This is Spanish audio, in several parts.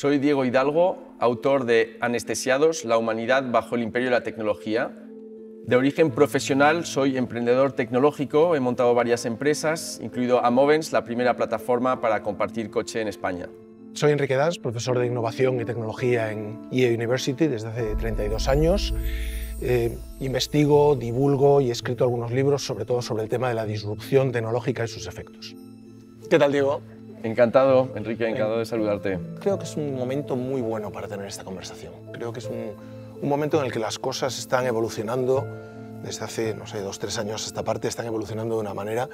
Soy Diego Hidalgo, autor de Anestesiados, la humanidad bajo el imperio de la tecnología. De origen profesional, soy emprendedor tecnológico, he montado varias empresas, incluido Amovens, la primera plataforma para compartir coche en España. Soy Enrique Das, profesor de innovación y tecnología en IE University desde hace 32 años. Eh, investigo, divulgo y he escrito algunos libros, sobre todo sobre el tema de la disrupción tecnológica y sus efectos. ¿Qué tal, Diego? Encantado, Enrique, encantado de saludarte. Creo que es un momento muy bueno para tener esta conversación. Creo que es un, momento en el que las cosas están evolucionando desde hace, no sé, dos, tres años esta parte, están evolucionando de una manera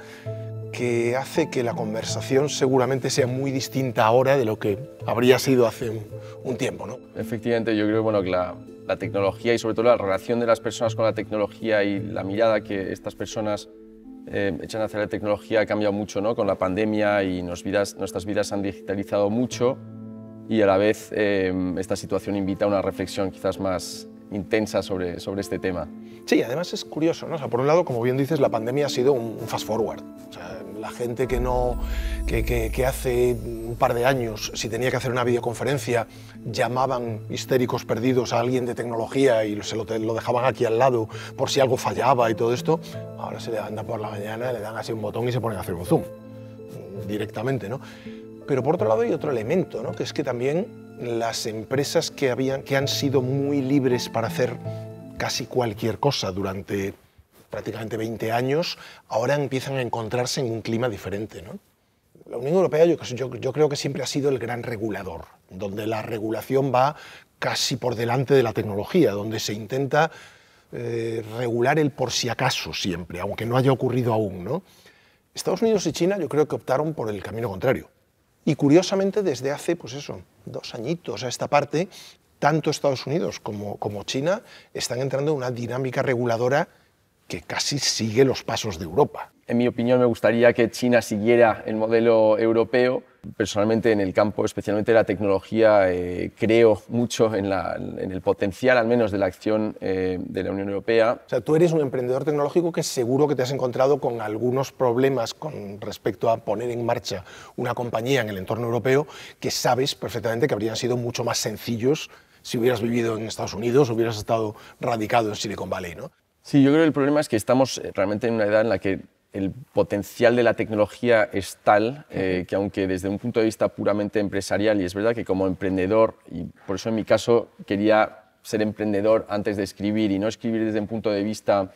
que hace que la conversación seguramente sea muy distinta ahora de lo que habría sido hace un, tiempo, ¿no? Efectivamente, yo creo bueno, que la, tecnología y sobre todo la relación de las personas con la tecnología y la mirada que estas personas eh, echan hacia la tecnología ha cambiado mucho ¿no? con la pandemia y nuestras vidas se han digitalizado mucho y a la vez eh, esta situación invita a una reflexión quizás más, intensa sobre, sobre este tema. Sí, además es curioso, ¿no? O sea, por un lado, como bien dices, la pandemia ha sido un, fast forward. la gente que no, que, que, hace un par de años, si tenía que hacer una videoconferencia, llamaban histéricos perdidos a alguien de tecnología y se lo, dejaban aquí al lado por si algo fallaba y todo esto, ahora se levanta por la mañana, le dan así un botón y se ponen a hacer un zoom directamente, ¿no? Pero por otro lado hay otro elemento, ¿no? Que es que también las empresas que, habían, que han sido muy libres para hacer casi cualquier cosa durante prácticamente 20 años, ahora empiezan a encontrarse en un clima diferente. La Unión Europea yo, creo que siempre ha sido el gran regulador, donde la regulación va casi por delante de la tecnología, donde se intenta eh, regular el por si acaso siempre, aunque no haya ocurrido aún. ¿no? Estados Unidos y China yo creo que optaron por el camino contrario y curiosamente, desde hace, pues eso, dos añitos a esta parte, tanto Estados Unidos como, como China están entrando en una dinámica reguladora que casi sigue los pasos de Europa. En mi opinión, me gustaría que China siguiera el modelo europeo, personalmente en el campo, especialmente de la tecnología, eh, creo mucho en, el potencial, al menos, de la acción eh, de la Unión Europea. O sea, tú eres un emprendedor tecnológico que seguro que te has encontrado con algunos problemas con respecto a poner en marcha una compañía en el entorno europeo que sabes perfectamente que habrían sido mucho más sencillos si hubieras vivido en Estados Unidos, hubieras estado radicado en Silicon Valley, ¿no? Sí, yo creo que el problema es que estamos eh, realmente en una edad en la que el potencial de la tecnología es tal eh, que aunque desde un punto de vista puramente empresarial, y es verdad que como emprendedor, y por eso en mi caso quería ser emprendedor antes de escribir y no escribir desde un punto de vista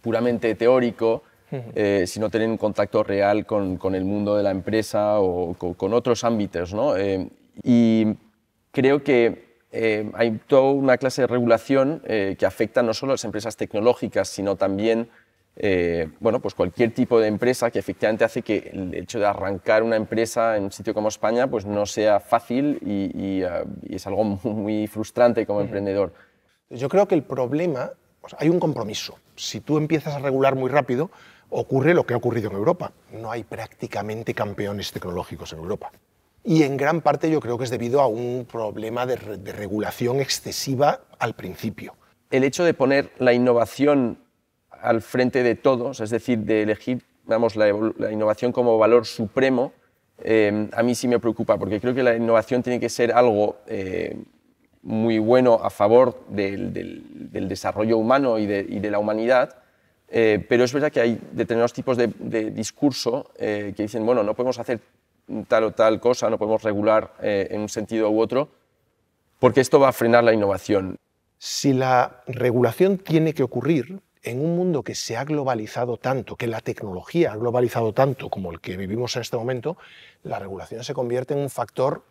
puramente teórico, eh, sino tener un contacto real con, con, el mundo de la empresa o con, otros ámbitos. ¿no? Eh, y creo que hay toda una clase de regulación que afecta no solo a las empresas tecnológicas, sino también eh, bueno, pues cualquier tipo de empresa que efectivamente hace que el hecho de arrancar una empresa en un sitio como España pues no sea fácil y, eh, es algo muy, frustrante como emprendedor. Yo creo que el problema, hay un compromiso. Si tú empiezas a regular muy rápido, ocurre lo que ha ocurrido en Europa. No hay prácticamente campeones tecnológicos en Europa. Y en gran parte yo creo que es debido a un problema de, de regulación excesiva al principio. El hecho de poner la innovación al frente de todos, es decir, de elegir la, innovación como valor supremo, eh, a mí sí me preocupa, porque creo que la innovación tiene que ser algo eh, muy bueno a favor del, desarrollo humano y de, la humanidad, eh, pero es verdad que hay determinados tipos de discurso que dicen, bueno, no podemos hacer tal o tal cosa, no podemos regular en un sentido u otro, porque esto va a frenar la innovación. Si la regulación tiene que ocurrir, en un mundo que se ha globalizado tanto, que la tecnología ha globalizado tanto como el que vivimos en este momento, la regulación se convierte en un factor,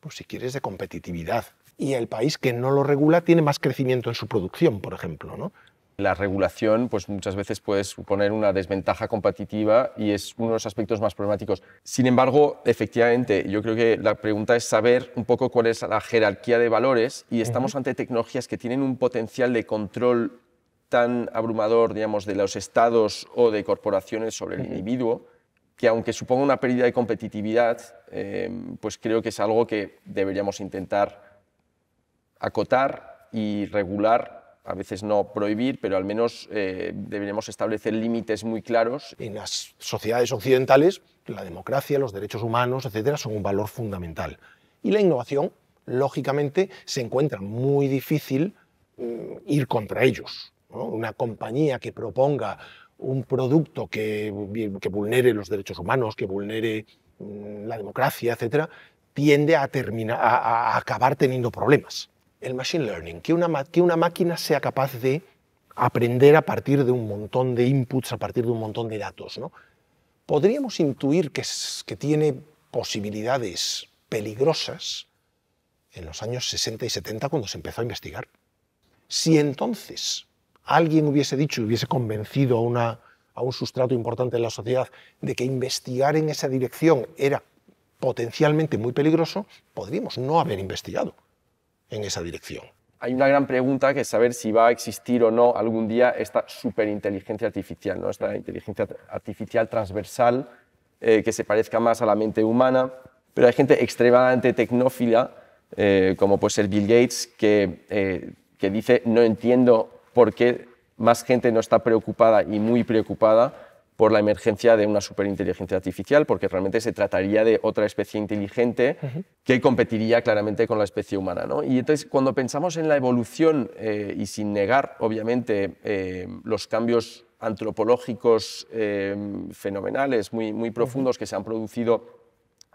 pues si quieres, de competitividad. Y el país que no lo regula tiene más crecimiento en su producción, por ejemplo, ¿no? La regulación pues muchas veces puede suponer una desventaja competitiva y es uno de los aspectos más problemáticos. Sin embargo, efectivamente, yo creo que la pregunta es saber un poco cuál es la jerarquía de valores y estamos ante tecnologías que tienen un potencial de control tan abrumador, digamos, de los estados o de corporaciones sobre el individuo, que aunque suponga una pérdida de competitividad, em, pues creo que es algo que deberíamos intentar acotar y regular, a veces no prohibir, pero al menos eh, deberíamos establecer límites muy claros. En las sociedades occidentales, la democracia, los derechos humanos, etcétera, son un valor fundamental. Y la innovación, lógicamente, se encuentra muy difícil mm, ir contra ellos una compañía que proponga un producto que, vulnere los derechos humanos, que vulnere mm, la democracia, etc., tiende a, terminar, a, acabar teniendo problemas. El machine learning, que una, máquina sea capaz de aprender a partir de un montón de inputs, a partir de un montón de datos. ¿no? Podríamos intuir que, que tiene posibilidades peligrosas en los años 60 y 70 cuando se empezó a investigar. Si entonces alguien hubiese dicho, y hubiese convencido a, un sustrato importante de la sociedad de que investigar en esa dirección era potencialmente muy peligroso, podríamos no haber investigado en esa dirección. Hay una gran pregunta que es saber si va a existir o no algún día esta superinteligencia artificial, ¿no? esta inteligencia artificial transversal eh, que se parezca más a la mente humana. Pero hay gente extremadamente tecnófila, eh, como puede ser Bill Gates, que eh, dice no entiendo porque más gente no está preocupada y muy preocupada por la emergencia de una superinteligencia artificial, porque realmente se trataría de otra especie inteligente que competiría claramente con la especie humana. ¿no? Y entonces, cuando pensamos en la evolución, eh, y sin negar, obviamente, eh, los cambios antropológicos eh, fenomenales, muy, muy profundos, que se han producido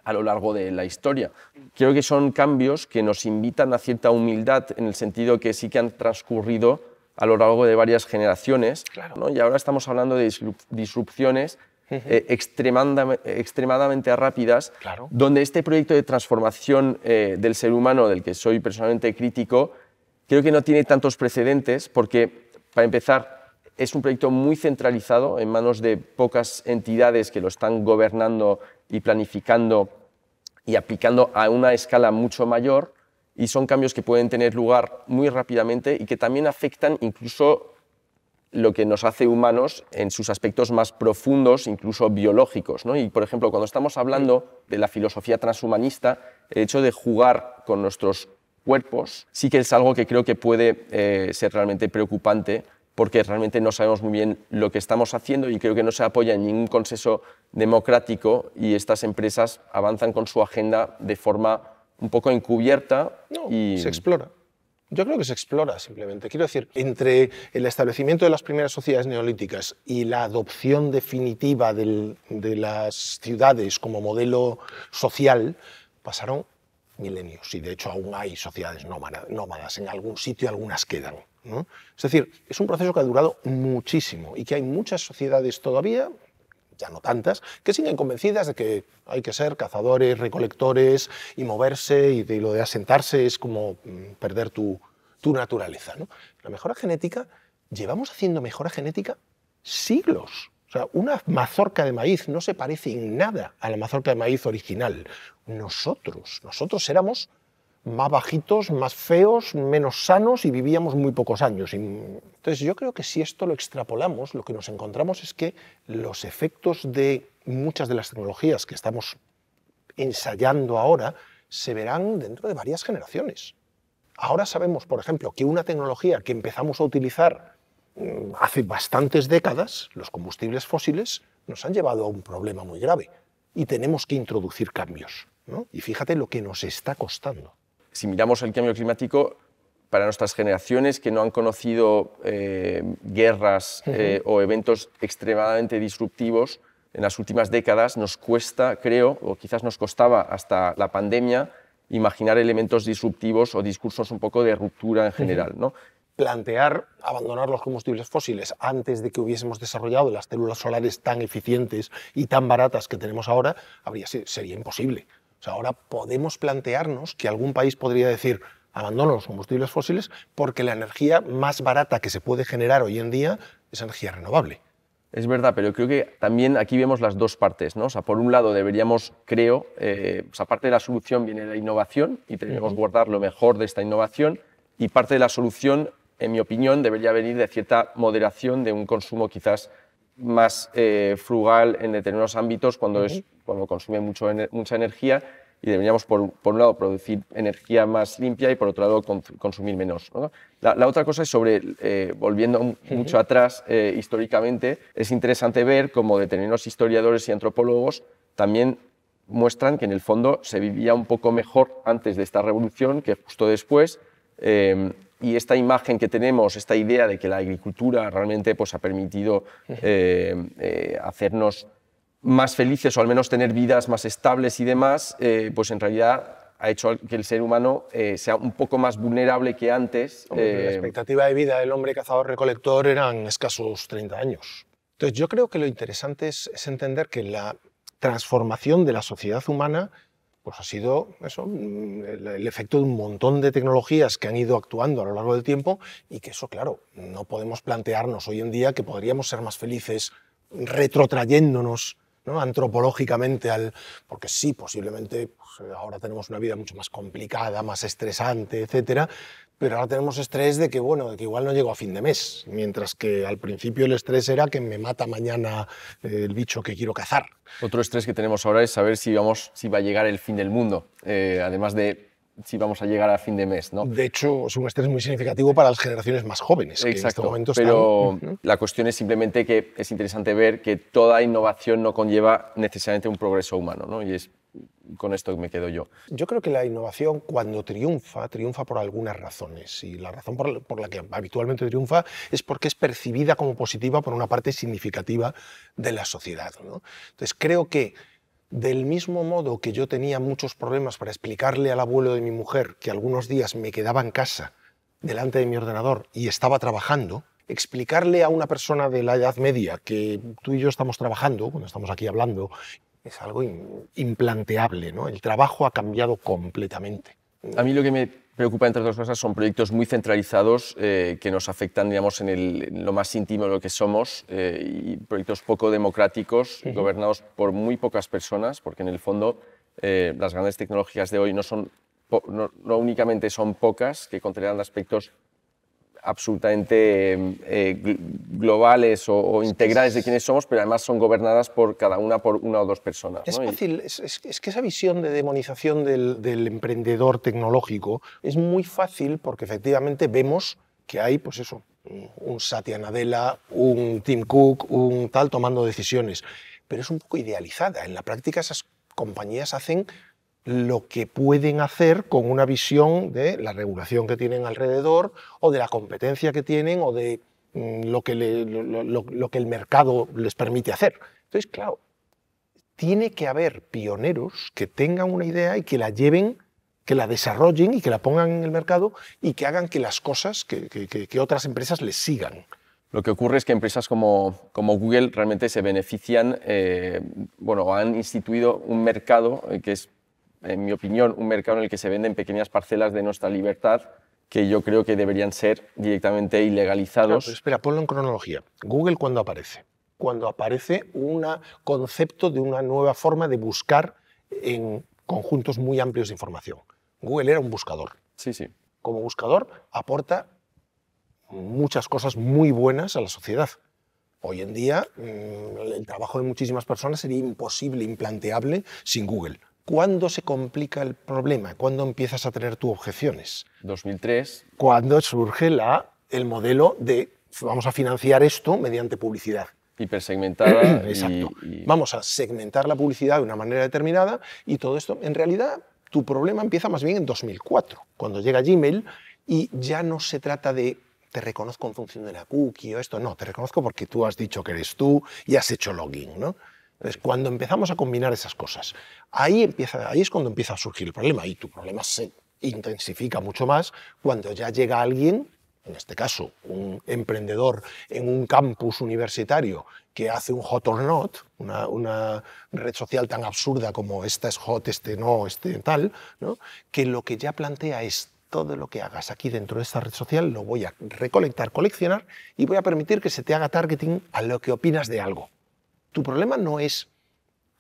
a lo largo de la historia. Creo que son cambios que nos invitan a cierta humildad, en el sentido que sí que han transcurrido a lo largo de varias generaciones. Y ahora estamos hablando de disrupciones eh, extremadamente rápidas, donde este proyecto de transformación eh, del ser humano, del que soy personalmente crítico, creo que no tiene tantos precedentes, porque, para empezar, es un proyecto muy centralizado en manos de pocas entidades que lo están gobernando y planificando y aplicando a una escala mucho mayor y son cambios que pueden tener lugar muy rápidamente y que también afectan incluso lo que nos hace humanos en sus aspectos más profundos, incluso biológicos. Y, por ejemplo, cuando estamos hablando de la filosofía transhumanista, el hecho de jugar con nuestros cuerpos sí que es algo que creo que puede eh, ser realmente preocupante porque realmente no sabemos muy bien lo que estamos haciendo y creo que no se apoya en ningún consenso democrático y estas empresas avanzan con su agenda de forma un poco encubierta. y... se explora. Yo creo que se explora simplemente. Quiero decir, entre el establecimiento de las primeras sociedades neolíticas y la adopción definitiva de las ciudades como modelo social, pasaron milenios y de hecho aún hay sociedades nómadas. En algún sitio algunas quedan. Es decir, es un proceso que ha durado muchísimo y que hay muchas sociedades todavía ya no tantas, que siguen convencidas de que hay que ser cazadores, recolectores y moverse y, lo de asentarse es como mm, perder tu, naturaleza. ¿no? La mejora genética, llevamos haciendo mejora genética siglos. O sea, una mazorca de maíz no se parece en nada a la mazorca de maíz original. Nosotros, nosotros éramos más bajitos, más feos, menos sanos y vivíamos muy pocos años. Entonces yo creo que si esto lo extrapolamos, lo que nos encontramos es que los efectos de muchas de las tecnologías que estamos ensayando ahora se verán dentro de varias generaciones. Ahora sabemos, por ejemplo, que una tecnología que empezamos a utilizar mm, hace bastantes décadas, los combustibles fósiles, nos han llevado a un problema muy grave y tenemos que introducir cambios. Y fíjate lo que nos está costando si miramos el cambio climático, para nuestras generaciones que no han conocido eh, guerras eh, o eventos extremadamente disruptivos en las últimas décadas, nos cuesta, creo, o quizás nos costaba hasta la pandemia, imaginar elementos disruptivos o discursos un poco de ruptura en general. ¿no? Plantear abandonar los combustibles fósiles antes de que hubiésemos desarrollado las células solares tan eficientes y tan baratas que tenemos ahora habría, sería imposible ahora podemos plantearnos que algún país podría decir abandono los combustibles fósiles porque la energía más barata que se puede generar hoy en día es energía renovable. Es verdad, pero creo que también aquí vemos las dos partes, ¿no? por un lado deberíamos, creo, eh, parte de la solución viene de la innovación y tenemos que guardar lo mejor de esta innovación y parte de la solución, en mi opinión, debería venir de cierta moderación de un consumo quizás más eh, frugal en determinados ámbitos cuando, es, cuando consume mucho, mucha energía y deberíamos, por, por, un lado, producir energía más limpia y, por otro lado, consumir menos. La, la, otra cosa es sobre, eh, volviendo mucho atrás eh, históricamente, es interesante ver cómo determinados historiadores y antropólogos también muestran que, en el fondo, se vivía un poco mejor antes de esta revolución que justo después. Em, y esta imagen que tenemos, esta idea de que la agricultura realmente pues, ha permitido eh, eh, hacernos más felices o al menos tener vidas más estables y demás, eh, pues en realidad ha hecho que el ser humano sea un poco más vulnerable que antes. La expectativa de vida del hombre cazador-recolector eran escasos 30 años. Entonces yo creo que lo interesante es entender que la transformación de la sociedad humana pues ha sido eso, mm, el, efecto de un montón de tecnologías que han ido actuando a lo largo del tiempo y que eso, claro, no podemos plantearnos hoy en día que podríamos ser más felices retrotrayéndonos antropológicamente, al, porque sí, posiblemente pues, eh, ahora tenemos una vida mucho más complicada, más estresante, etcétera, pero ahora tenemos estrés de que, bueno, de que igual no llego a fin de mes, mientras que al principio el estrés era que me mata mañana eh, el bicho que quiero cazar. Otro estrés que tenemos ahora es saber si, vamos, si va a llegar el fin del mundo, eh, además de si vamos a llegar a fin de mes. ¿no? De hecho, es un estrés muy significativo para las generaciones más jóvenes. Este Exacto, pero la cuestión es simplemente que es interesante ver que toda innovación no conlleva necesariamente un progreso humano, ¿no? y es con esto que me quedo yo. Yo creo que la innovación cuando triunfa, triunfa por algunas razones. Y la razón por la, por la, que habitualmente triunfa es porque es percibida como positiva por una parte significativa de la sociedad. ¿no? Entonces creo que del mismo modo que yo tenía muchos problemas para explicarle al abuelo de mi mujer que algunos días me quedaba en casa delante de mi ordenador y estaba trabajando, explicarle a una persona de la Edad Media que tú y yo estamos trabajando, cuando estamos aquí hablando, es algo implanteable, ¿no? El trabajo ha cambiado completamente. A mí lo que me me entre otras cosas, son proyectos muy centralizados eh, que nos afectan, digamos, en, lo más íntimo de lo que somos eh, y proyectos poco democráticos, gobernados por muy pocas personas, porque en el fondo eh, las grandes tecnologías de hoy no, son, únicamente son pocas, que controlan aspectos absolutamente eh, globales o, integrales de quienes somos, pero además son gobernadas por cada una por una o dos personas. Es fácil, es, que esa visión de demonización del, emprendedor tecnológico es muy fácil porque efectivamente vemos que hay, pues eso, un Satya Nadella, un Tim Cook, un tal tomando decisiones, pero es un poco idealizada. En la práctica esas compañías hacen lo que pueden hacer con una visión de la regulación que tienen alrededor o de la competencia que tienen o de mm, lo que, lo, que el mercado les permite hacer. Entonces, claro, tiene que haber pioneros que tengan una idea y que la lleven, que la desarrollen y que la pongan en el mercado y que hagan que las cosas, que, que, que otras empresas les sigan. Lo que ocurre es que empresas como, como Google realmente se benefician, eh, bueno, han instituido un mercado eh, que es en mi opinión, un mercado en el que se venden pequeñas parcelas de nuestra libertad que yo creo que deberían ser directamente ilegalizados. espera, ponlo en cronología. Google ¿cuándo aparece. Cuando aparece un concepto de una nueva forma de buscar en conjuntos muy amplios de información. Google era un buscador. Sí, sí. Como buscador aporta muchas cosas muy buenas a la sociedad. Hoy en día mm, el trabajo de muchísimas personas sería imposible, implanteable sin Google. ¿Cuándo se complica el problema? ¿Cuándo empiezas a tener tus objeciones? 2003. Cuando surge la, el modelo de vamos a financiar esto mediante publicidad. Hipersegmentada. Exacto. Vamos a segmentar la publicidad de una manera determinada y todo esto. En realidad, tu problema empieza más bien en 2004, cuando llega Gmail y ya no se trata de te reconozco en función de la cookie o esto. No, te reconozco porque tú has dicho que eres tú y has hecho login, ¿no? cuando empezamos a combinar esas cosas, ahí, empieza, ahí es cuando empieza a surgir el problema y tu problema se intensifica mucho más cuando ya llega alguien, en este caso un emprendedor en un campus universitario que hace un hot or not, una, red social tan absurda como esta es hot, este no, este tal, que lo que ya plantea es todo lo que hagas aquí dentro de esta red social lo voy a recolectar, coleccionar y voy a permitir que se te haga targeting a lo que opinas de algo tu problema no es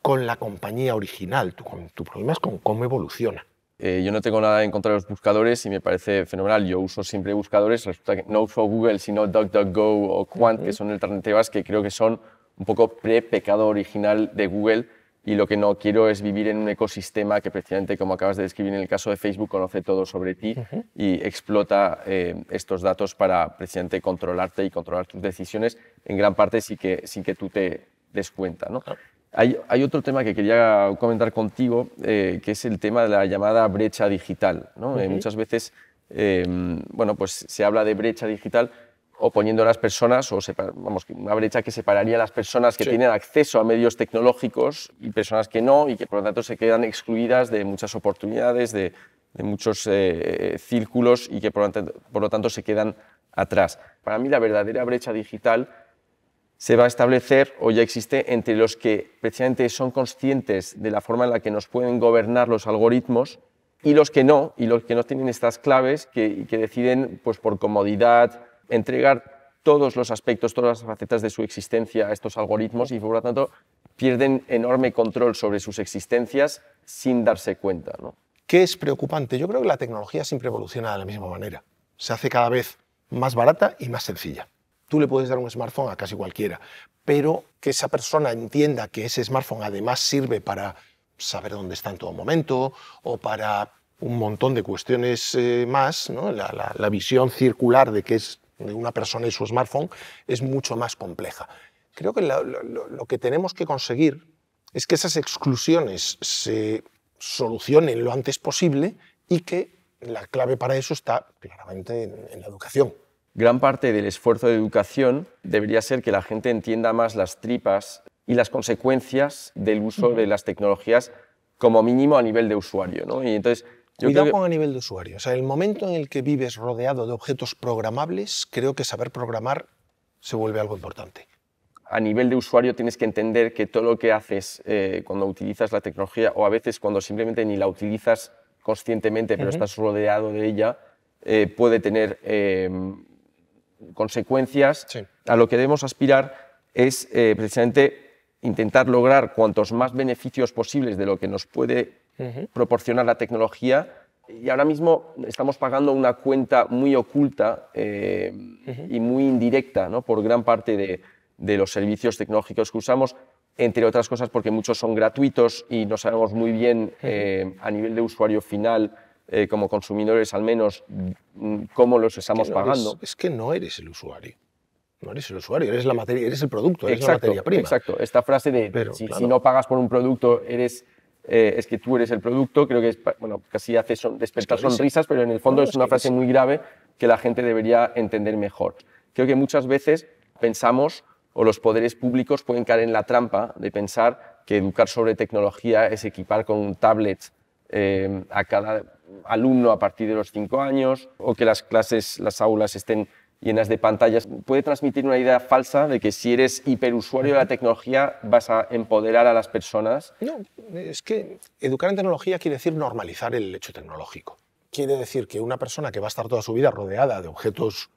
con la compañía original, tu, tu problema es con cómo evoluciona. Eh, yo no tengo nada en contra de los buscadores y me parece fenomenal. Yo uso siempre buscadores. Resulta que no uso Google, sino DuckDuckGo o Quant, que son alternativas que creo que son un poco pre-pecado original de Google. Y lo que no quiero es vivir en un ecosistema que precisamente, como acabas de describir en el caso de Facebook, conoce todo sobre ti y explota eh, estos datos para precisamente controlarte y controlar tus decisiones en gran parte sin que, sin que tú te, descuenta. ¿no? Hay, otro tema que quería comentar contigo, eh, que es el tema de la llamada brecha digital. Eh, muchas veces em, bueno, pues se habla de brecha digital oponiendo a las personas, o una brecha que separaría a las personas que tienen acceso a medios tecnológicos y personas que no, y que por lo tanto se quedan excluidas de muchas oportunidades, de, muchos eh, círculos y que por por lo tanto se quedan atrás. Para mí la verdadera brecha digital se va a establecer o ya existe entre los que precisamente son conscientes de la forma en la que nos pueden gobernar los algoritmos y los que no, y los que no tienen estas claves que, y que deciden pues, por comodidad entregar todos los aspectos, todas las facetas de su existencia a estos algoritmos y por lo tanto pierden enorme control sobre sus existencias sin darse cuenta. ¿no? ¿Qué es preocupante? Yo creo que la tecnología siempre evoluciona de la misma manera. Se hace cada vez más barata y más sencilla. Tú le puedes dar un smartphone a casi cualquiera, pero que esa persona entienda que ese smartphone además sirve para saber dónde está en todo momento o para un montón de cuestiones eh, más, la, visión circular de que es una persona y su smartphone es mucho más compleja. Creo que lo, que tenemos que conseguir es que esas exclusiones se solucionen lo antes posible y que la clave para eso está claramente en la educación. Gran parte del esfuerzo de educación debería ser que la gente entienda más las tripas y las consecuencias del uso de las tecnologías como mínimo a nivel de usuario. ¿no? Y entonces, yo Cuidado con a nivel de usuario. O sea, el momento en el que vives rodeado de objetos programables, creo que saber programar se vuelve algo importante. A nivel de usuario tienes que entender que todo lo que haces eh, cuando utilizas la tecnología o a veces cuando simplemente ni la utilizas conscientemente, pero estás rodeado de ella, eh, puede tener eh, consecuencias, a lo que debemos aspirar es eh, precisamente intentar lograr cuantos más beneficios posibles de lo que nos puede proporcionar la tecnología. Y ahora mismo estamos pagando una cuenta muy oculta eh, y muy indirecta por gran parte de, los servicios tecnológicos que usamos entre otras cosas porque muchos son gratuitos y no sabemos muy bien eh, a nivel de usuario final eh, como consumidores al menos mm, cómo los estamos pagando. es que no eres el usuario. No eres el usuario, eres, la materia, eres el producto, eres exacto, la materia prima. Exacto, esta frase de si, no pagas por un producto, eres, eh, es que tú eres el producto, creo que es, bueno, casi hace son, despertar sonrisas, pero en el fondo es, una frase muy grave que la gente debería entender mejor. Creo que muchas veces pensamos o los poderes públicos pueden caer en la trampa de pensar que educar sobre tecnología es equipar con un tablet eh, a cada alumno a partir de los cinco años o que las clases, las aulas estén llenas de pantallas, puede transmitir una idea falsa de que si eres hiperusuario de la tecnología vas a empoderar a las personas. No, es que educar en tecnología quiere decir normalizar el hecho tecnológico. Quiere decir que una persona que va a estar toda su vida rodeada de objetos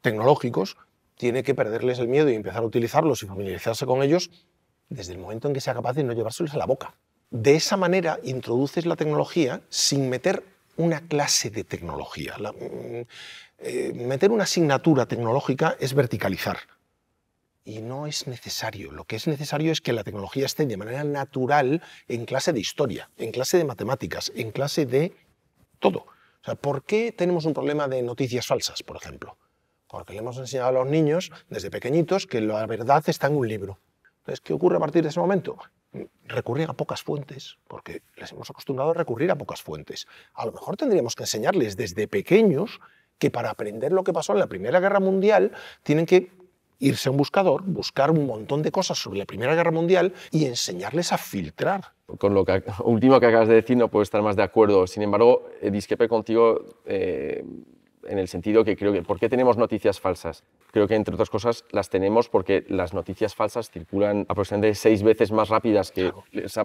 tecnológicos tiene que perderles el miedo y empezar a utilizarlos y familiarizarse con ellos desde el momento en que sea capaz de no llevárselos a la boca. De esa manera introduces la tecnología sin meter una clase de tecnología. Mm, eh, meter una asignatura tecnológica es verticalizar. Y no es necesario. Lo que es necesario es que la tecnología esté de manera natural en clase de historia, en clase de matemáticas, en clase de todo. O ¿por qué tenemos un problema de noticias falsas, por ejemplo? Porque le hemos enseñado a los niños desde pequeñitos que la verdad está en un libro. Entonces, ¿qué ocurre a partir de ese momento? recurrir a pocas fuentes, porque les hemos acostumbrado a recurrir a pocas fuentes. A lo mejor tendríamos que enseñarles desde pequeños que para aprender lo que pasó en la Primera Guerra Mundial tienen que irse a un buscador, buscar un montón de cosas sobre la Primera Guerra Mundial y enseñarles a filtrar. Con lo que, último que acabas de decir no puedo estar más de acuerdo. Sin embargo, eh, disquepe contigo eh, en el sentido que creo que ¿por qué tenemos noticias falsas? creo que entre otras cosas las tenemos porque las noticias falsas circulan aproximadamente seis veces más rápidas que,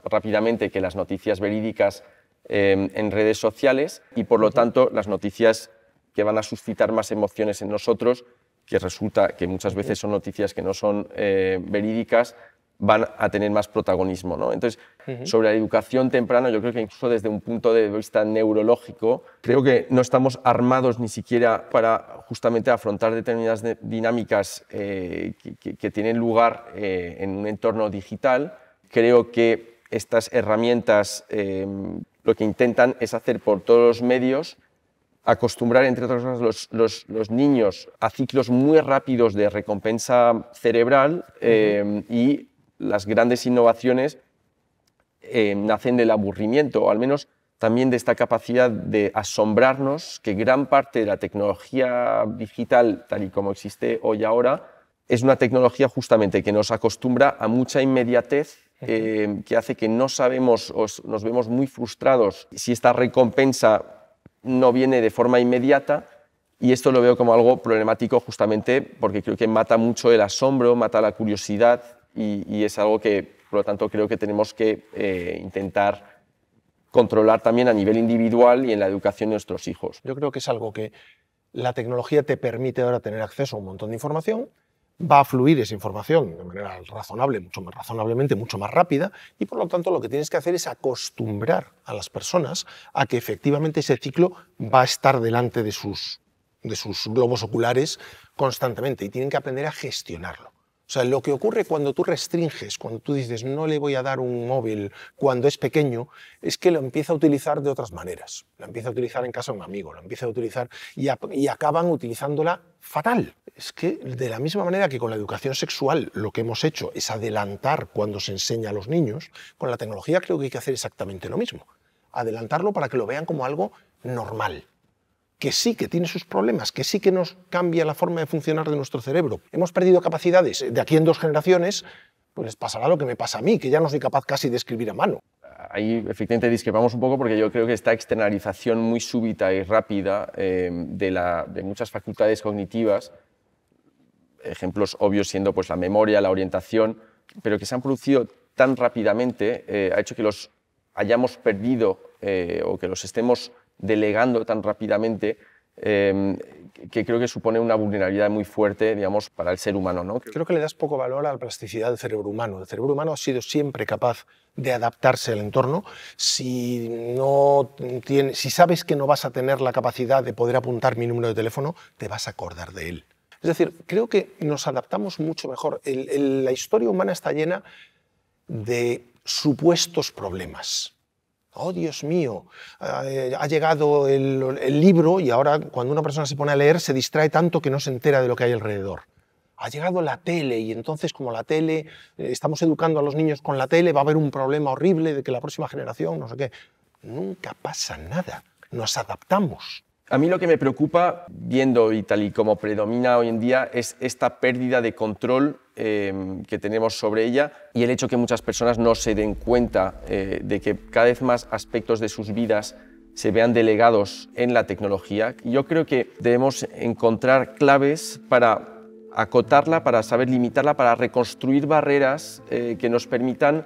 rápidamente que las noticias verídicas em, en redes sociales y por lo tanto las noticias que van a suscitar más emociones en nosotros, que resulta que muchas veces son noticias que no son eh, verídicas, van a tener más protagonismo. ¿no? Entonces, sobre la educación temprana, yo creo que incluso desde un punto de vista neurológico, creo que no estamos armados ni siquiera para justamente afrontar determinadas dinámicas eh, que, tienen lugar eh, en un entorno digital. Creo que estas herramientas em, lo que intentan es hacer por todos los medios acostumbrar, entre otras cosas, los, los, niños a ciclos muy rápidos de recompensa cerebral em, y las grandes innovaciones eh, nacen del aburrimiento, o al menos también de esta capacidad de asombrarnos que gran parte de la tecnología digital, tal y como existe hoy ahora, es una tecnología justamente que nos acostumbra a mucha inmediatez, eh, que hace que no sabemos, o nos vemos muy frustrados si esta recompensa no viene de forma inmediata. Y esto lo veo como algo problemático justamente porque creo que mata mucho el asombro, mata la curiosidad y, es algo que, por lo tanto, creo que tenemos que eh, intentar controlar también a nivel individual y en la educación de nuestros hijos. Yo creo que es algo que la tecnología te permite ahora tener acceso a un montón de información, va a fluir esa información de manera razonable, mucho más razonablemente, mucho más rápida, y por lo tanto lo que tienes que hacer es acostumbrar a las personas a que efectivamente ese ciclo va a estar delante de sus, de sus globos oculares constantemente y tienen que aprender a gestionarlo. O sea, lo que ocurre cuando tú restringes, cuando tú dices no le voy a dar un móvil cuando es pequeño, es que lo empieza a utilizar de otras maneras. Lo empieza a utilizar en casa de un amigo, lo empieza a utilizar y, y acaban utilizándola fatal. Es que de la misma manera que con la educación sexual lo que hemos hecho es adelantar cuando se enseña a los niños, con la tecnología creo que hay que hacer exactamente lo mismo. Adelantarlo para que lo vean como algo normal que sí que tiene sus problemas, que sí que nos cambia la forma de funcionar de nuestro cerebro. Hemos perdido capacidades de aquí en dos generaciones, pues pasará lo que me pasa a mí, que ya no soy capaz casi de escribir a mano. Ahí efectivamente discrepamos un poco porque yo creo que esta externalización muy súbita y rápida eh, de, la, de muchas facultades cognitivas, ejemplos obvios siendo pues la memoria, la orientación, pero que se han producido tan rápidamente, eh, ha hecho que los hayamos perdido eh, o que los estemos delegando tan rápidamente, em, que creo que supone una vulnerabilidad muy fuerte, digamos, para el ser humano. ¿no? Creo que le das poco valor a la plasticidad del cerebro humano. El cerebro humano ha sido siempre capaz de adaptarse al entorno. Si, no si sabes que no vas a tener la capacidad de poder apuntar mi número de teléfono, te vas a acordar de él. Es decir, creo que nos adaptamos mucho mejor. la historia humana está llena de supuestos problemas oh Dios mío, eh, ha llegado el, libro y ahora cuando una persona se pone a leer se distrae tanto que no se entera de lo que hay alrededor. Ha llegado la tele y entonces como la tele, eh, estamos educando a los niños con la tele, va a haber un problema horrible de que la próxima generación, no sé qué. Nunca pasa nada, nos adaptamos. A mí lo que me preocupa, viendo y y como predomina hoy en día, es esta pérdida de control em, que tenemos sobre ella y el hecho que muchas personas no se den cuenta eh, de que cada vez más aspectos de sus vidas se vean delegados en la tecnología. Yo creo que debemos encontrar claves para acotarla, para saber limitarla, para reconstruir barreras eh, que nos permitan,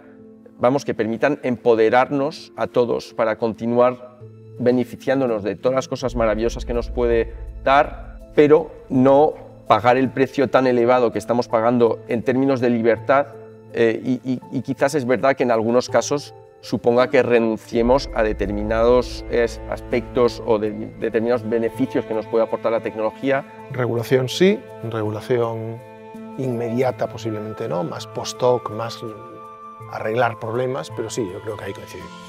vamos, que permitan empoderarnos a todos para continuar beneficiándonos de todas las cosas maravillosas que nos puede dar, pero no pagar el precio tan elevado que estamos pagando en términos de libertad eh, y, quizás es verdad que en algunos casos suponga que renunciemos a determinados aspectos o de, determinados beneficios que nos puede aportar la tecnología. Regulación sí, regulación inmediata posiblemente no, más post-hoc, más arreglar problemas, pero sí, yo creo que ahí coincidimos.